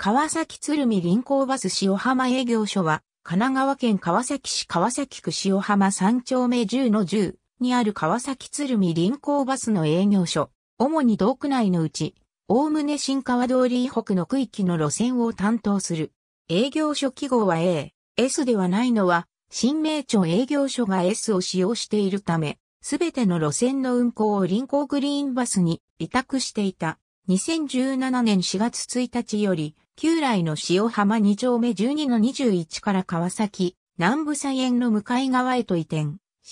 川崎鶴見臨港バス塩浜営業所は、神奈川県川崎市川崎区塩浜3丁目10の10にある川崎鶴見臨港バスの営業所、主に道区内のうち、おおむね新川通り以北の区域の路線を担当する。営業所記号は A、S ではないのは、新名町営業所が S を使用しているため、すべての路線の運行を臨港グリーンバスに委託していた。2017年4月1日より、旧来の塩浜2丁目12-21から川崎、南部菜園の向かい側へと移転、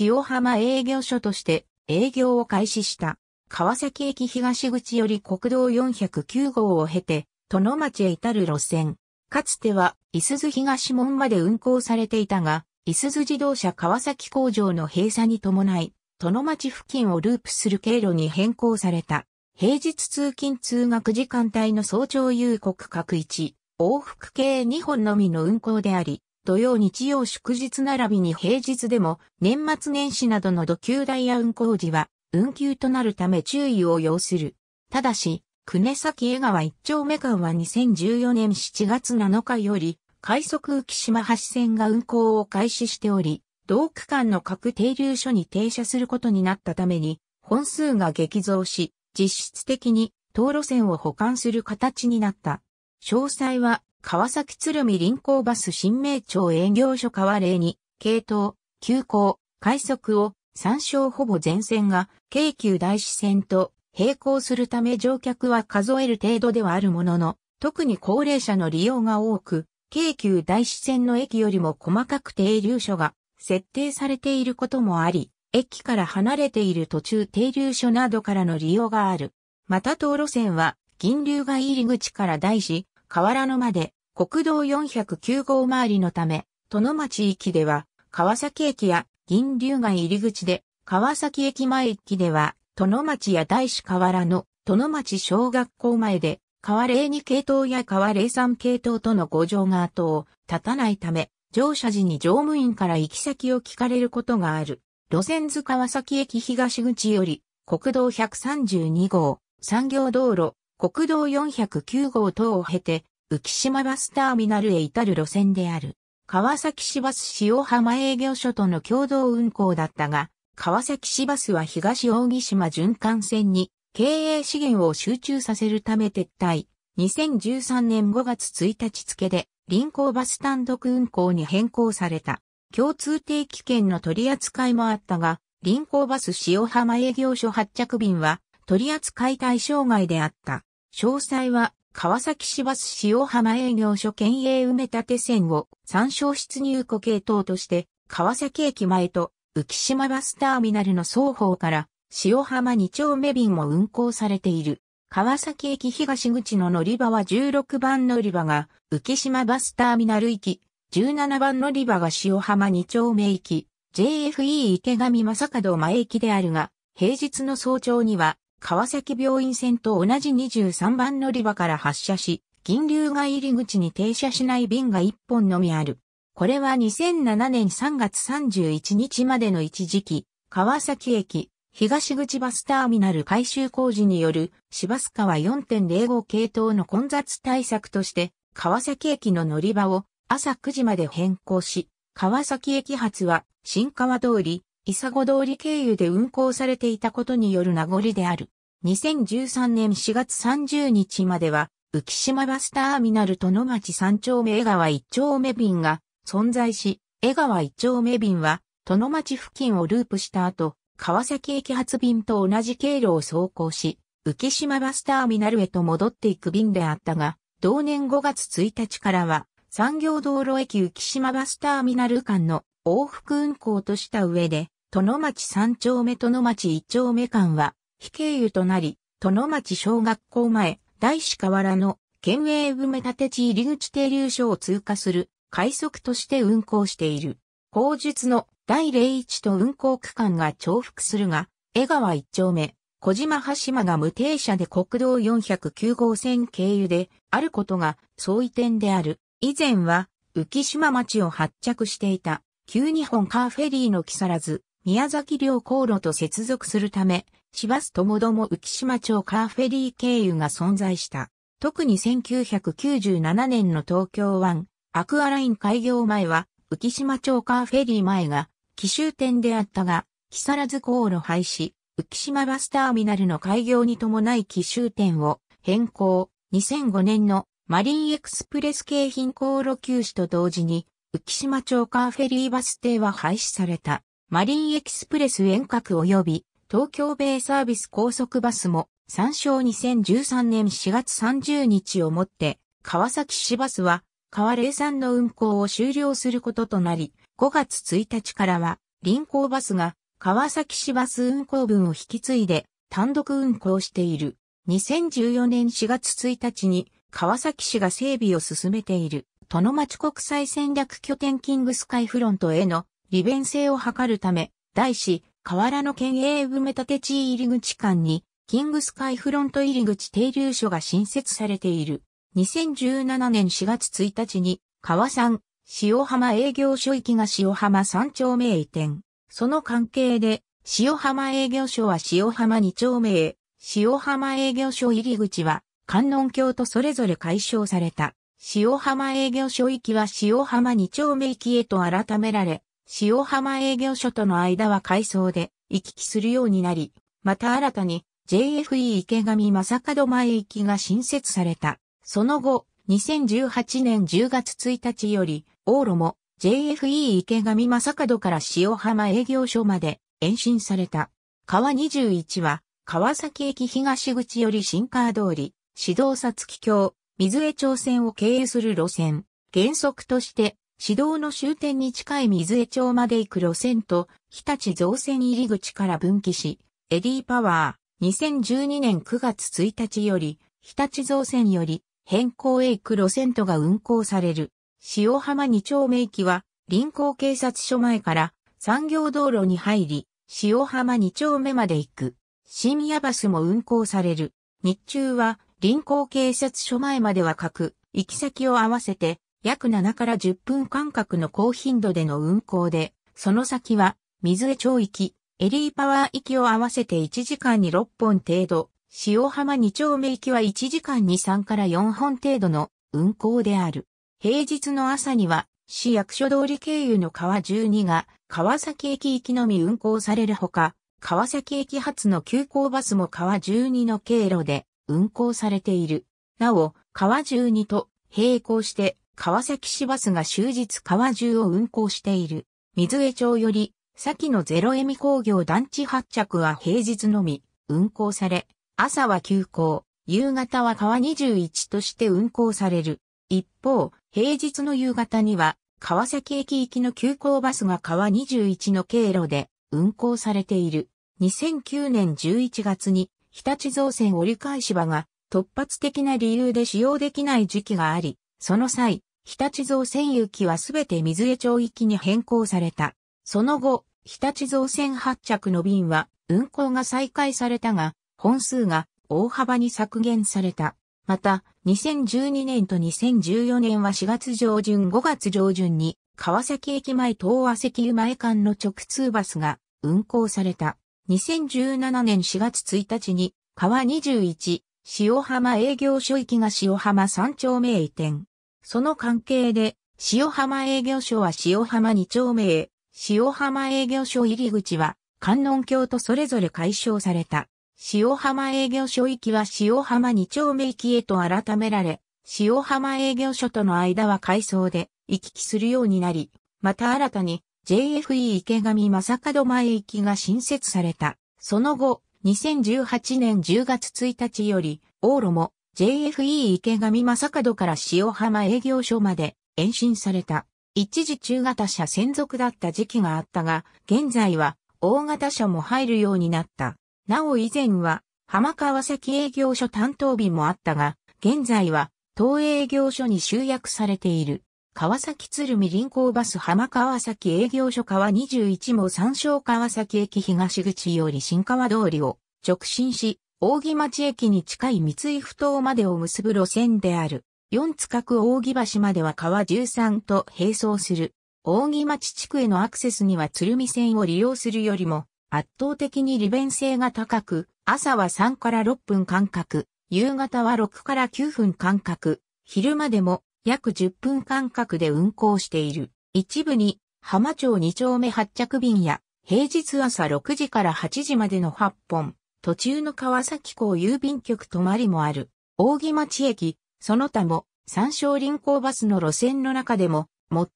塩浜営業所として営業を開始した。川崎駅東口より国道409号を経て、殿町へ至る路線。かつては、伊鈴東門まで運行されていたが、伊鈴自動車川崎工場の閉鎖に伴い、殿町付近をループする経路に変更された。平日通勤通学時間帯の早朝夕刻各1、往復計2本のみの運行であり、土曜日曜祝日並びに平日でも年末年始などの土球ダイヤ運行時は運休となるため注意を要する。ただし、久根崎江川一丁目間は2014年7月7日より快速浮島橋線が運行を開始しており、同区間の各停留所に停車することになったために、本数が激増し、実質的に当路線を補完する形になった。詳細は川崎鶴見臨港バス新名町営業所川霊に、系統、急行、快速を参照ほぼ全線が京急大師線と並行するため乗客は数える程度ではあるものの、特に高齢者の利用が多く、京急大師線の駅よりも細かく停留所が設定されていることもあり、駅から離れている途中停留所などからの利用がある。また道路線は、銀流街入り口から大師、河原野まで、国道409号周りのため、殿町駅では、川崎駅や銀流街入り口で、川崎駅前駅では、殿町や大師河原野、殿町小学校前で、河霊2系統や河霊3系統との五条が後を立たないため、乗車時に乗務員から行き先を聞かれることがある。路線図川崎駅東口より、国道132号、産業道路、国道409号等を経て、浮島バスターミナルへ至る路線である。川崎市バス塩浜営業所との共同運行だったが、川崎市バスは東扇島循環線に経営資源を集中させるため撤退。2013年5月1日付で臨港バス単独運行に変更された。共通定期券の取り扱いもあったが、臨港バス塩浜営業所発着便は取り扱い対象外であった。詳細は川崎市バス塩浜営業所県営埋め立て線を参照出入庫系統として、川崎駅前と浮島バスターミナルの双方から塩浜2丁目便も運行されている。川崎駅東口の乗り場は16番乗り場が浮島バスターミナル行き、17番乗り場が塩浜2丁目行き、JFE 池上正門前駅であるが、平日の早朝には、川崎病院線と同じ23番乗り場から発車し、銀流が入り口に停車しない便が1本のみある。これは2007年3月31日までの一時期、川崎駅、東口バスターミナル改修工事による、市バスカ4.05系統の混雑対策として、川崎駅の乗り場を朝9時まで変更し、川崎駅発は新川通り、伊佐子通り経由で運行されていたことによる名残である。2013年4月30日までは、浮島バスターミナルと町三丁目江川一丁目便が存在し、江川一丁目便は、殿町付近をループした後、川崎駅発便と同じ経路を走行し、浮島バスターミナルへと戻っていく便であったが、同年5月1日からは、産業道路駅浮島バスターミナル間の往復運行とした上で、殿町三丁目殿町一丁目間は、非経由となり、殿町小学校前、大師河原の県営埋め立て地入口停留所を通過する快速として運行している。後述の第01と運行区間が重複するが、江川一丁目、小島羽島が無停車で国道409号線経由であることが相違点である。以前は浮島町を発着していた旧日本カーフェリーの木更津、宮崎両航路と接続するため、市バスともども浮島町カーフェリー経由が存在した。特に1997年の東京湾、アクアライン開業前は、浮島町カーフェリー前が、奇襲点であったが、木更津航路廃止、浮島バスターミナルの開業に伴い奇襲点を変更、2005年のマリンエクスプレス京浜航路休止と同時に、浮島町カーフェリーバス停は廃止された。マリンエクスプレス遠隔及び東京米サービス高速バスも参照2013年4月30日をもって川崎市バスは川冷山の運行を終了することとなり5月1日からは臨港バスが川崎市バス運行分を引き継いで単独運行している2014年4月1日に川崎市が整備を進めている、殿町国際戦略拠点キングスカイフロントへの利便性を図るため、大市、河原の県営埋め立て地入り口間に、キングスカイフロント入り口停留所が新設されている。2017年4月1日に、川山、塩浜営業所行きが塩浜3丁目へ移転。その関係で、塩浜営業所は塩浜2丁目へ、塩浜営業所入り口は観音橋とそれぞれ解消された。塩浜営業所行きは塩浜二丁目行きへと改められ、塩浜営業所との間は改装で行き来するようになり、また新たに JFE 池上正門前行きが新設された。その後、2018年10月1日より、往路も JFE 池上正門から塩浜営業所まで延伸された。川21は、川崎駅東口より新川通り、指導さつき橋、水江町線を経由する路線。原則として、指導の終点に近い水江町まで行く路線と、日立造船入り口から分岐し、エディパワー、2012年9月1日より、日立造船より、変更へ行く路線とが運行される。塩浜2丁目駅は、臨港警察署前から産業道路に入り、塩浜2丁目まで行く。深夜バスも運行される。日中は臨港警察署前までは各、行き先を合わせて、約7から10分間隔の高頻度での運行で、その先は、水江町域、エリーパワー行きを合わせて1時間に6本程度、塩浜2丁目行きは1時間に3から4本程度の運行である。平日の朝には、市役所通り経由の川12が、川崎駅行きのみ運行されるほか、川崎駅発の急行バスも川12の経路で運行されている。なお、川12と並行して川崎市バスが終日川中を運行している。水江町より、先のゼロエミ工業団地発着は平日のみ運行され、朝は休校、夕方は川21として運行される。一方、平日の夕方には、川崎駅行きの急行バスが川21の経路で運行されている。2009年11月に日立造船折り返し場が突発的な理由で使用できない時期があり、その際、日立造船行きはすべて水江町行きに変更された。その後、日立造船発着の便は運行が再開されたが、本数が大幅に削減された。また、2012年と2014年は4月上旬5月上旬に、川崎駅前東和石油前間の直通バスが運行された。2017年4月1日に川21、塩浜営業所行きが塩浜三丁目へ移転。その関係で、塩浜営業所は塩浜二丁目へ、塩浜営業所入り口は、観音橋とそれぞれ解消された。塩浜営業所行きは塩浜二丁目行きへと改められ、塩浜営業所との間は改装で行き来するようになり、また新たに JFE 池上正門前行きが新設された。その後、2018年10月1日より、往路も JFE 池上正門から塩浜営業所まで延伸された。一時中型車専属だった時期があったが、現在は大型車も入るようになった。なお以前は、浜川崎営業所担当日もあったが、現在は、当営業所に集約されている。川崎鶴見臨港バス浜川崎営業所川21も参照。川崎駅東口より新川通りを直進し、扇町駅に近い三井不頭までを結ぶ路線である。四塚区扇橋までは川13と並走する。扇町地区へのアクセスには鶴見線を利用するよりも圧倒的に利便性が高く、朝は3から6分間隔、夕方は6から9分間隔、昼間でも約10分間隔で運行している。一部に浜町2丁目発着便や平日朝6時から8時までの8本、途中の川崎港郵便局泊まりもある。扇町駅、その他も山椒林港バスの路線の中でも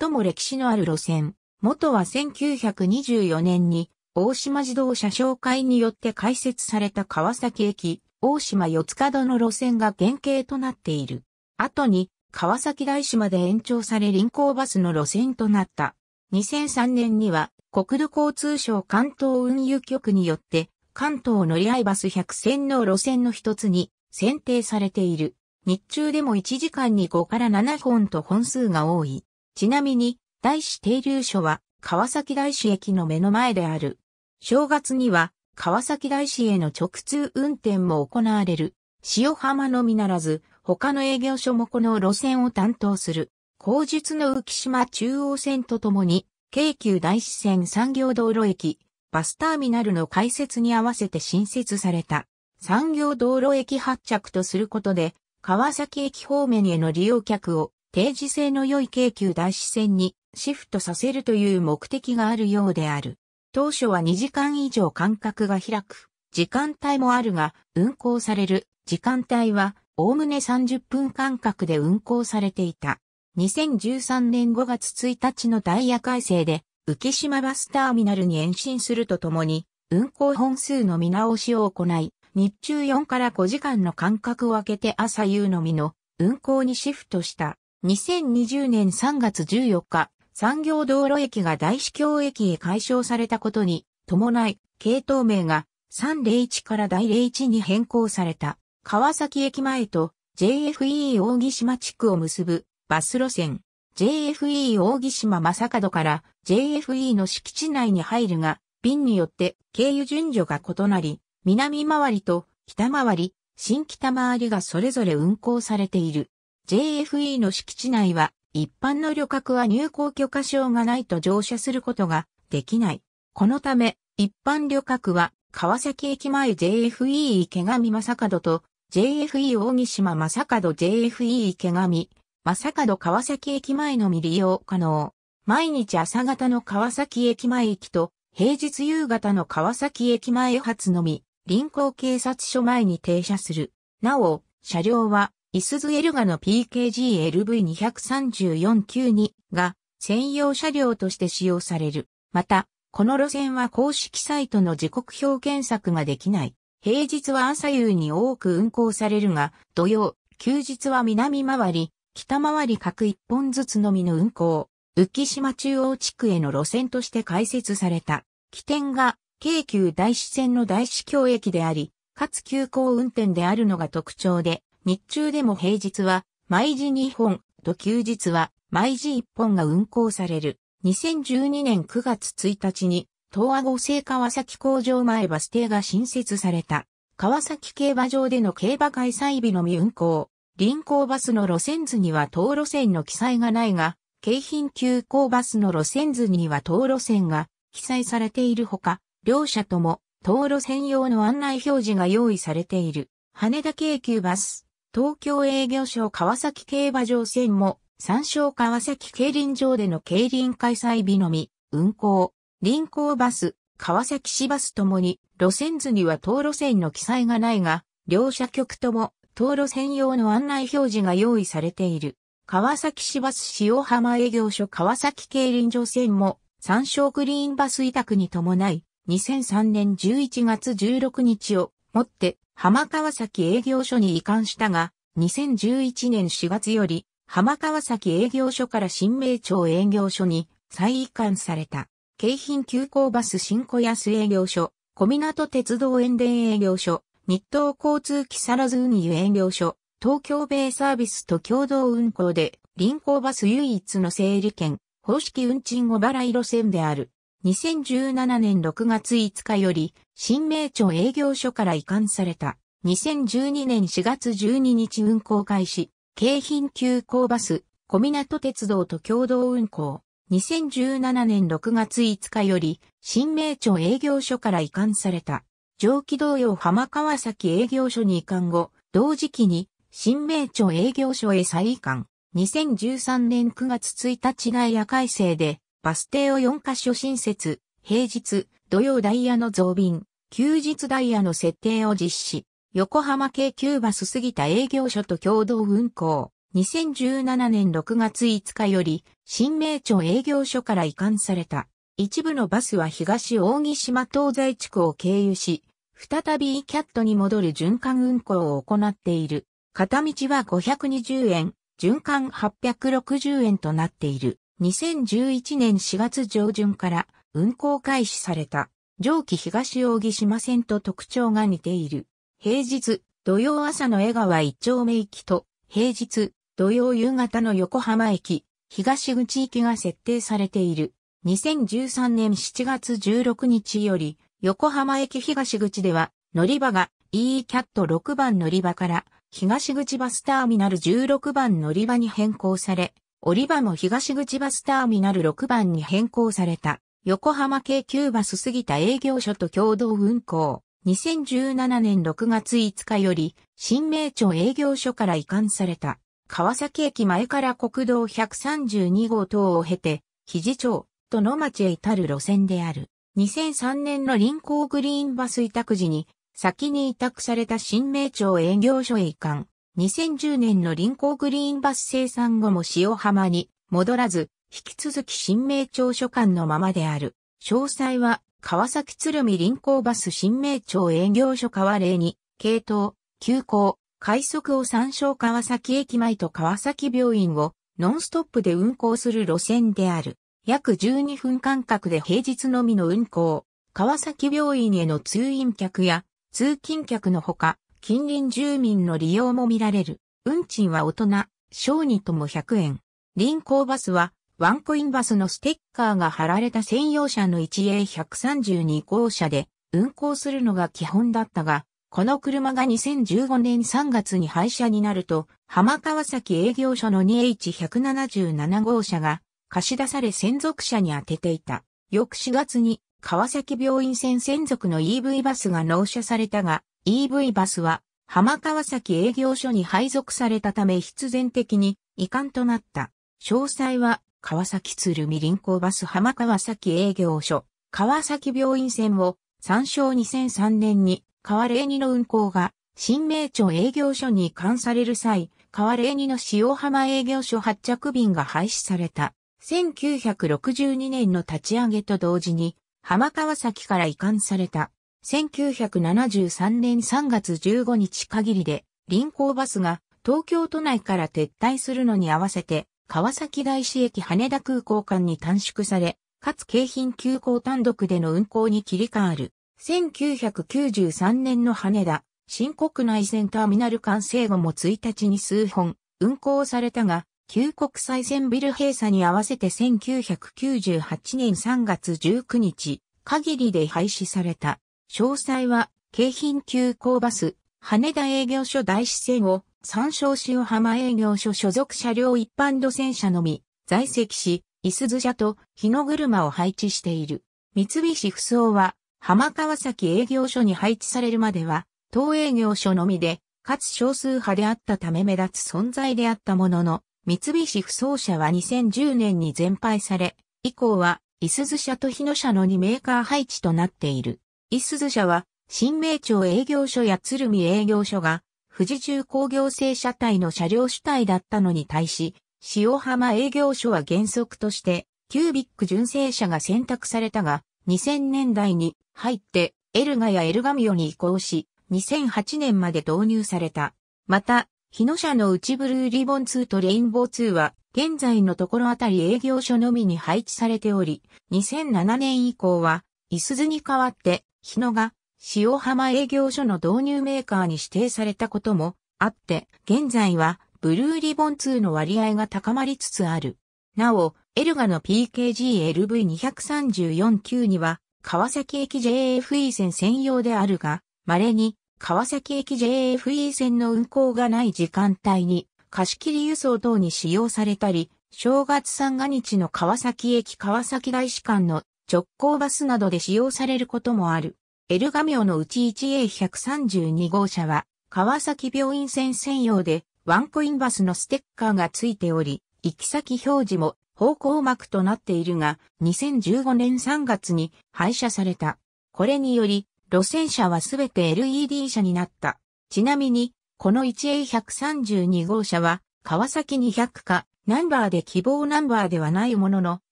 最も歴史のある路線。元は1924年に大島自動車商会によって開設された川崎駅、大島四角の路線が原型となっている。後に川崎大師まで延長され臨港バスの路線となった。2003年には国土交通省関東運輸局によって関東乗り合いバス100線の路線の一つに選定されている。日中でも1時間に5から7本と本数が多い。ちなみに、大師停留所は川崎大師駅の目の前である。正月には川崎大師への直通運転も行われる。塩浜のみならず、他の営業所もこの路線を担当する、後述の浮島中央線とともに、京急大支線産業道路駅、バスターミナルの開設に合わせて新設された、産業道路駅発着とすることで、川崎駅方面への利用客を定時性の良い京急大支線にシフトさせるという目的があるようである。当初は2時間以上間隔が開く、時間帯もあるが、運行される時間帯はおおむね30分間隔で運行されていた。2013年5月1日のダイヤ改正で、浮島バスターミナルに延伸するとともに、運行本数の見直しを行い、日中4から5時間の間隔を空けて朝夕のみの運行にシフトした。2020年3月14日、産業道路駅が大司教駅へ解消されたことに伴い、系統名が301から第01に変更された。川崎駅前と JFE 大木島地区を結ぶバス路線 JFE 大木島正門から JFE の敷地内に入るが、便によって経由順序が異なり、南回りと北回り、新北回りがそれぞれ運行されている。JFE の敷地内は一般の旅客は入港許可証がないと乗車することができない。このため一般旅客は川崎駅前 JFE 池上正門と JFE 大木島正門 JFE 池上、正門川崎駅前のみ利用可能。毎日朝方の川崎駅前行きと、平日夕方の川崎駅前発のみ、臨港警察署前に停車する。なお、車両は、イスズエルガの PKGLV2349-2 が専用車両として使用される。また、この路線は公式サイトの時刻表検索ができない。平日は朝夕に多く運行されるが、土曜、休日は南回り、北回り各一本ずつのみの運行、浮島中央地区への路線として開設された。起点が、京急大師線の大師橋駅であり、かつ急行運転であるのが特徴で、日中でも平日は、毎時2本と休日は、毎時1本が運行される。2012年9月1日に、東亜合成川崎工場前バス停が新設された。川崎競馬場での競馬開催日のみ運行。臨港バスの路線図には当路線の記載がないが、京浜急行バスの路線図には当路線が記載されているほか、両社とも当路線用の案内表示が用意されている。羽田京急バス、東京営業所川崎競馬場線も、山椒川崎競輪場での競輪開催日のみ、運行。臨港バス、川崎市バスともに、路線図には当路線の記載がないが、両社局とも、当路線用の案内表示が用意されている。川崎市バス塩浜営業所川崎競輪場線も、参照グリーンバス委託に伴い、2003年11月16日をもって浜川崎営業所に移管したが、2011年4月より浜川崎営業所から新名町営業所に再移管された。京浜急行バス新小安営業所、小港鉄道園田営業所、日東交通木更津運輸営業所、東京米サービスと共同運行で、臨港バス唯一の整理券、方式運賃を払い路線である。2017年6月5日より、新名町営業所から移管された。2012年4月12日運行開始、京浜急行バス、小港鉄道と共同運行。2017年6月5日より、新名町営業所から移管された。上記同様浜川崎営業所に移管後、同時期に新名町営業所へ再移管。2013年9月1日ダイ改正で、バス停を4カ所新設、平日、土曜ダイヤの増便、休日ダイヤの設定を実施。横浜京急バスぎた営業所と共同運行。2017年6月5日より、新名町営業所から移管された。一部のバスは東扇島東西地区を経由し、再び E キャットに戻る循環運行を行っている。片道は520円、循環860円となっている。2011年4月上旬から運行開始された。上記東扇島線と特徴が似ている。平日、土曜朝の江川一丁目行きと、平日、土曜夕方の横浜駅、東口行きが設定されている。2013年7月16日より、横浜駅東口では、乗り場が E キャット6番乗り場から、東口バスターミナル16番乗り場に変更され、降り場も東口バスターミナル6番に変更された。横浜京急バスぎた営業所と共同運行。2017年6月5日より、新名町営業所から移管された。川崎駅前から国道132号等を経て、肘町、と野町へ至る路線である。2003年の臨港グリーンバス委託時に、先に委託された新名町営業所へ移管。2010年の臨港グリーンバス生産後も塩浜に戻らず、引き続き新名町所管のままである。詳細は、川崎鶴見臨港バス新名町営業所川令に、系統、急行、快速を参照川崎駅前と川崎病院をノンストップで運行する路線である。約12分間隔で平日のみの運行。川崎病院への通院客や通勤客のほか、近隣住民の利用も見られる。運賃は大人、小児とも100円。臨港バスは、ワンコインバスのステッカーが貼られた専用車の 1A132 号車で運行するのが基本だったが、この車が2015年3月に廃車になると、浜川崎営業所の 2H177 号車が貸し出され専属車に当てていた。翌4月に川崎病院線専属の EV バスが納車されたが、EV バスは浜川崎営業所に配属されたため必然的に遺憾となった。詳細は川崎鶴見臨港バス浜川崎営業所、川崎病院線を参照2003年に河霊二の運行が、新名町営業所に移管される際、河霊二の塩浜営業所発着便が廃止された。1962年の立ち上げと同時に、浜川崎から移管された。1973年3月15日限りで、臨港バスが東京都内から撤退するのに合わせて、川崎大師駅羽田空港間に短縮され、かつ京浜急行単独での運行に切り替わる。1993年の羽田、新国内線ターミナル完成後も1日に数本運行されたが、旧国際線ビル閉鎖に合わせて1998年3月19日限りで廃止された。詳細は、京浜急行バス、羽田営業所大支線を参照塩浜営業所所属車両一般路線車のみ、在籍し、伊す津車と日の車を配置している。三菱不走は、浜川崎営業所に配置されるまでは、当営業所のみで、かつ少数派であったため目立つ存在であったものの、三菱不走車は2010年に全廃され、以降は、いすず社と日野社の2メーカー配置となっている。いすず社は、新名町営業所や鶴見営業所が、富士重工業製車体の車両主体だったのに対し、塩浜営業所は原則として、キュービック純正車が選択されたが、2000年代に入ってエルガやエルガミオに移行し、2008年まで導入された。また、日野社の内ブルーリボン2とレインボー2は、現在のところあたり営業所のみに配置されており、2007年以降は、いすずに代わって、日野が、塩浜営業所の導入メーカーに指定されたこともあって、現在は、ブルーリボン2の割合が高まりつつある。なお、エルガの PKGLV234 級には、川崎駅 JFE 線専用であるが、稀に、川崎駅 JFE 線の運行がない時間帯に、貸し切り輸送等に使用されたり、正月三が日の川崎駅川崎大使館の直行バスなどで使用されることもある。エルガミのうち 1A132 号車は、川崎病院線専用で、ワンコインバスのステッカーが付いており、行き先表示も方向膜となっているが、2015年3月に廃車された。これにより、路線車はすべて LED 車になった。ちなみに、この 1A132 号車は、川崎200か、ナンバーで希望ナンバーではないものの、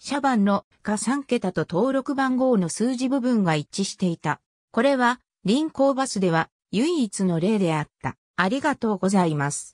車番の下3桁と登録番号の数字部分が一致していた。これは、臨港バスでは唯一の例であった。ありがとうございます。